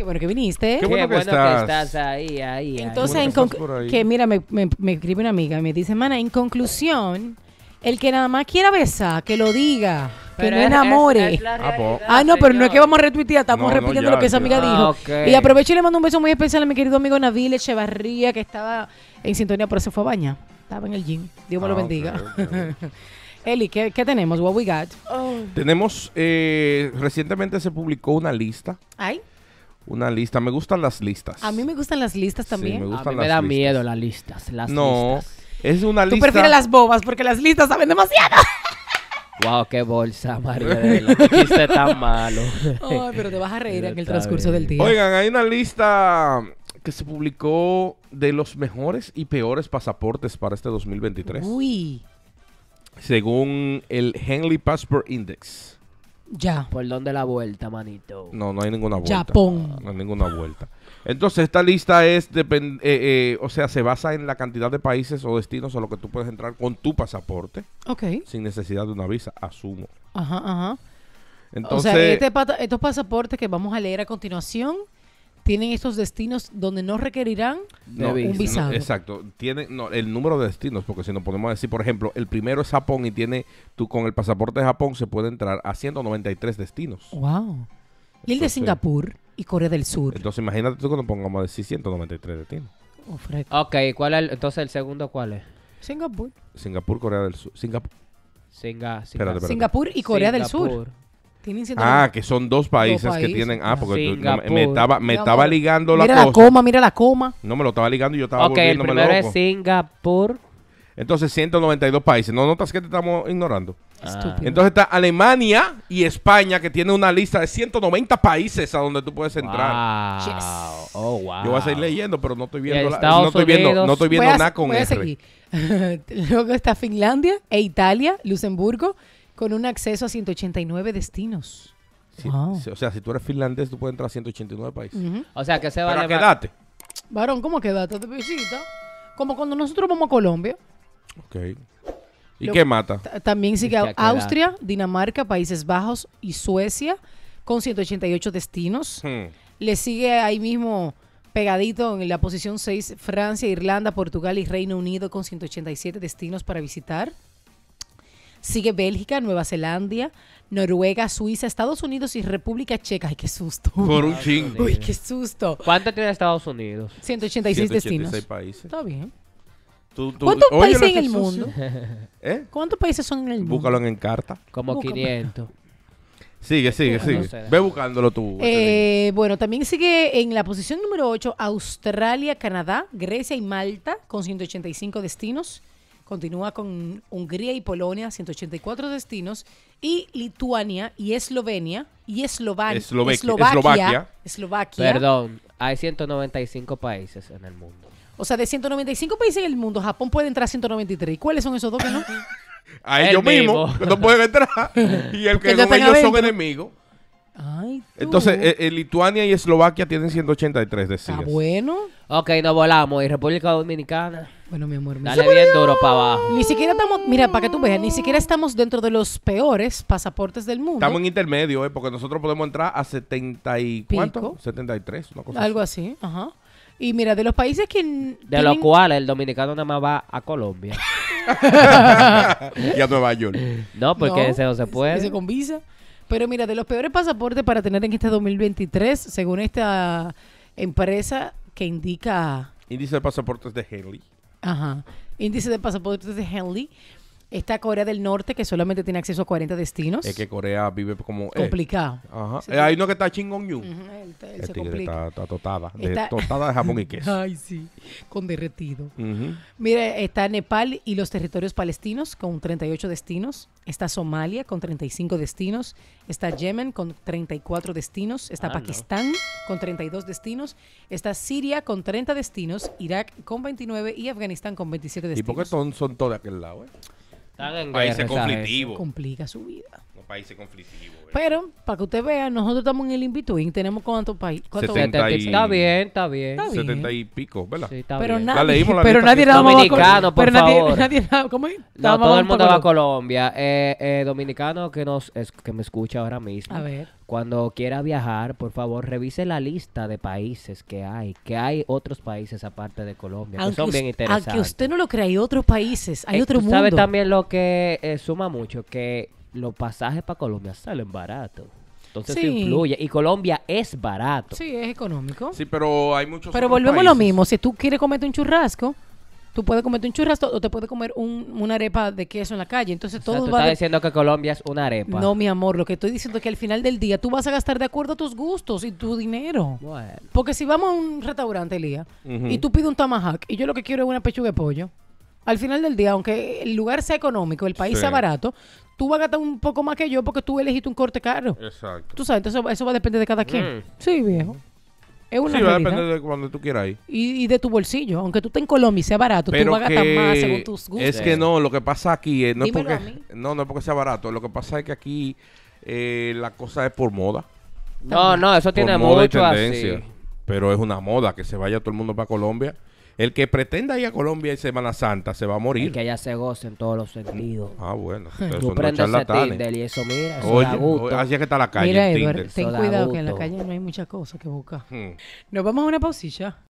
Qué bueno que viniste. que, ahí, ahí. Entonces, que, mira, me, escribe una amiga y me dice, mana, en conclusión, el que nada más quiera besar, que lo diga. que no enamore. Ah, ah, no, pero no es que vamos a retuitear, estamos repitiendo lo que esa amiga dijo. Ah, y aprovecho y le mando un beso muy especial a mi querido amigo Navile Echevarría, que estaba en sintonía, por eso fue a baña. Estaba en el gym. Dios me lo ah, bendiga. Eli, ¿qué, ¿qué, tenemos? What we got? Oh. Tenemos, eh, recientemente se publicó una lista. ¿Ay? Una lista. Me gustan las listas. A mí me gustan las listas también. me a mí me da miedo las listas. no, es una lista. Tú prefieres las bobas porque las listas saben demasiado. Wow, qué bolsa, Mariela. Qué tan malo. Ay, pero te vas a reír en el transcurso del día. Oigan, hay una lista que se publicó de los mejores y peores pasaportes para este 2023. Uy. Según el Henley Passport Index. Ya. ¿Por dónde la vuelta, manito? No, no hay ninguna vuelta. Japón. No hay ninguna vuelta. Entonces, esta lista es, eh, eh, o sea, se basa en la cantidad de países o destinos a los que tú puedes entrar con tu pasaporte. Ok. Sin necesidad de una visa, asumo. Ajá, ajá. Entonces, o sea, este estos pasaportes que vamos a leer a continuación tienen estos destinos donde no requerirán un visado. exacto. Tienen, el número de destinos, porque si nos podemos decir, por ejemplo, el primero es Japón y tiene, tú con el pasaporte de Japón se puede entrar a 193 destinos. ¡Wow! Y el de Singapur y Corea del Sur. Entonces imagínate tú cuando pongamos a decir 193 destinos. ok, ¿cuál entonces el segundo cuál es? Singapur. Singapur, Corea del Sur. Singapur. Singa, Singapur y Corea del Sur ah, que son dos países, que tienen. Ah, porque me estaba, me estaba ligando la mira Mira la coma, mira la coma. No me lo estaba ligando y yo estaba okay, volviéndome loco. el primero es Singapur. Entonces, 192 países. ¿No notas que te estamos ignorando? Ah. Estúpido Entonces está Alemania y España, que tiene una lista de 190 países a donde tú puedes entrar. Oh, wow. Yo voy a seguir leyendo, pero no estoy viendo, la, no estoy no estoy viendo nada con eso. Luego está Finlandia e Italia, Luxemburgo, con un acceso a 189 destinos. O sea, si tú eres finlandés, tú puedes entrar a 189 países. O sea, que se va a quedarte. Varón, ¿cómo quedaste de visita? Como cuando nosotros vamos a Colombia. Ok. ¿Y qué mata? También sigue Austria, Dinamarca, Países Bajos y Suecia con 188 destinos. Hmm. Le sigue ahí mismo pegadito en la posición 6 Francia, Irlanda, Portugal y Reino Unido con 187 destinos para visitar. Sigue Bélgica, Nueva Zelanda, Noruega, Suiza, Estados Unidos y República Checa. Ay, qué susto. Por un chingo. Uy, qué susto. ¿Cuánto tiene Estados Unidos? 186, 186 destinos. países. Está bien. ¿Cuántos países en el mundo? ¿Eh? ¿Cuántos países son en el mundo? Búscalo en Encarta. Como 500. Sigue, sigue, sigue. Ve buscándolo tú. Este eh, bueno, también sigue en la posición número 8 Australia, Canadá, Grecia y Malta con 185 destinos continúa con Hungría y Polonia, 184 destinos, y Lituania y Eslovenia y Eslovaquia, Eslovaquia, Perdón, hay 195 países en el mundo. O sea, de 195 países en el mundo, Japón puede entrar a 193. cuáles son esos dos que no? a ellos mismos, mismo. no pueden entrar. Y el que no ellos son enemigos. Entonces, eh, eh, Lituania y Eslovaquia tienen 183 de Ah, bueno. Ok, nos volamos. Y República Dominicana. Bueno, mi amor, Dale bien duro para abajo. Ni siquiera estamos, mira, para que tú veas, ni siquiera estamos dentro de los peores pasaportes del mundo. Estamos en intermedio, eh, porque nosotros podemos entrar a 70 y ¿cuánto? 73, una cosa Algo así. ajá. Y mira, de los países que... De los cuales el dominicano nada más va a Colombia. y a Nueva York. No, porque ese no se puede. Ese con visa. Pero mira, de los peores pasaportes para tener en este 2023, según esta empresa que indica... Índice de pasaportes de Henley. Ajá. Índice de pasaportes de Henley. Está Corea del Norte, que solamente tiene acceso a 40 destinos. Es que Corea vive como... Eh, Complicado. Ajá. uno que está chingón, Uh Ajá. él, se complica. Está, totada. totada de jamón y queso. Ay, sí. Con derretido. Mire, está Nepal y los territorios palestinos con 38 destinos. Está Somalia con 35 destinos. Está Yemen con 34 destinos. Está ah, Pakistán con 32 destinos. Está Siria con 30 destinos. Irak con 29 y Afganistán con 27 destinos. ¿Y por son todos de aquel lado, eh? Están en países conflictivos. Complica su vida países conflictivos. Pero, para que usted vea, nosotros estamos en el in-between. Tenemos cuántos países. Está bien, está bien. 70 y pico, ¿verdad? Sí, está pero bien. Nadie, la leímos la Pero nadie nada Dominicano, por pero favor. Nadie, ¿cómo es? No, todo el mundo va a Colombia. Eh, eh, dominicano que, nos, que me escucha ahora mismo. A ver. Cuando quiera viajar, por favor, revise la lista de países que hay. Que hay otros países aparte de Colombia. que son bien interesantes. Aunque usted no lo crea, hay otros países. Hay eh, otro mundo. ¿Sabe también lo que eh, suma mucho? Que los pasajes para Colombia salen baratos. Entonces sí. influye. Y Colombia es barato. Sí, es económico. Sí, pero hay muchos. Pero volvemos a lo mismo. Si tú quieres comerte un churrasco, tú puedes comerte un churrasco o te puedes comer un, una arepa de queso en la calle. Entonces todo tú estás diciendo que Colombia es una arepa. No, mi amor, lo que estoy diciendo es que al final del día tú vas a gastar de acuerdo a tus gustos y tu dinero. Bueno. Porque si vamos a un restaurante, Elía, y tú pides un tamajac y yo lo que quiero es una pechuga de pollo al final del día, aunque el lugar sea económico, el país sea barato, tú vas a gastar un poco más que yo porque tú elegiste un corte caro. Exacto. Tú sabes, entonces eso va a depender de cada quien. Mm. Sí, viejo. Es una sí, va a depender de cuando tú quieras ir. Y, de tu bolsillo. Aunque tú estés en Colombia y sea barato, tú vas a gastar más según tus gustos. Es que no, lo que pasa aquí eh, es, no, porque, no, no es porque sea barato. Lo que pasa es que aquí eh, la cosa es por moda. No, no, eso tiene moda Pero es una moda que se vaya todo el mundo para Colombia. El que pretenda ir a Colombia en Semana Santa se va a morir. El que allá se goce en todos los sentidos. Ah, bueno. Tú prendes ese Tinder y eso, mira, eso Oye, Así es que está la calle Mira, Edward, ten cuidado que en la calle no hay muchas cosas que buscar. Hmm. Nos vamos a una pausilla.